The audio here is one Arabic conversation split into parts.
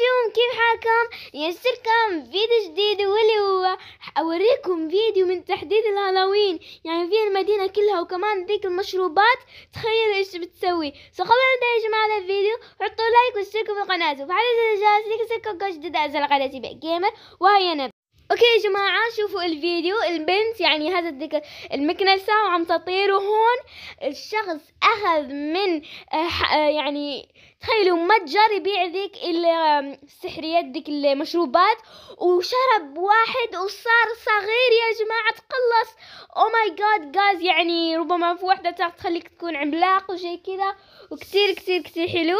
نجوم كيف حالكم يسركم فيديو جديد واللي هو اوريكم فيديو من تحديد الهالوين يعني في المدينه كلها وكمان ذيك المشروبات تخيلوا ايش بتسوي سو قبل نبدا يا جماعه هذا الفيديو حطوا لايك واشتركوا في القناه وفعلوا زر الجرس ليكسركم كل جديد على قناتي بقى جيمر وهيا نبدا اوكي يا جماعة شوفوا الفيديو البنت يعني الذكر المكنسة وعم تطير وهون الشخص اخذ من آه، آه، يعني تخيلوا متجر يبيع ذيك السحريات ذيك المشروبات وشرب واحد وصار صغير يا جماعة تقلص او ماي جاد جاز يعني ربما في وحدة تخليك تكون عملاق وشي كذا وكتير كتير كتير حلو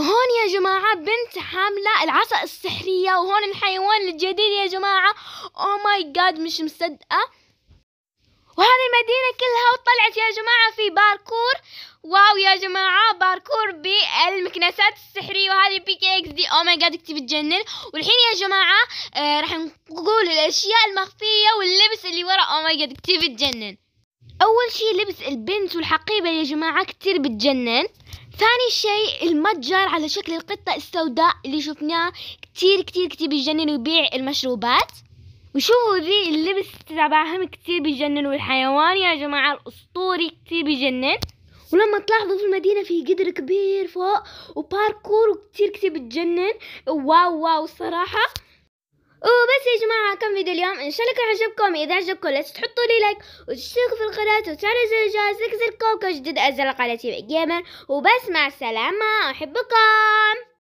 هون يا جماعة بنت حاملة العصا السحرية وهون الحيوان الجديد يا جماعة او ماي جاد مش مصدقة وهذه المدينة كلها وطلعت يا جماعة في باركور واو يا جماعة باركور بالمكنسات السحرية وهذه بي كي اكس دي او ماي جاد كتير بتجنن والحين يا جماعة آه راح نقول الاشياء المخفية واللبس اللي ورا او ماي جاد كتير بتجنن اول شي لبس البنت والحقيبة يا جماعة كتير بتجنن ثاني شيء المتجر على شكل القطة السوداء اللي شفناه كتير كتير كتير بيجنن ويبيع المشروبات وشوفوا ذي اللبس تبعهم كتير بيجنن والحيوان يا جماعة الأسطوري كتير بيجنن ولما تلاحظوا في المدينة في قدر كبير فوق وباركور وكتير كتير بتجنن واو واو الصراحة وبس يا جماعة كان فيديو اليوم إن شاء الله كان عجبكم إذا عجبكم لا تحطوا لي لايك وتشتركوا في القناة وتفعلوا زر الجرس لتنزلكم كوكو جديد ازرق على تيم جيمر وبس مع السلامة أحبكم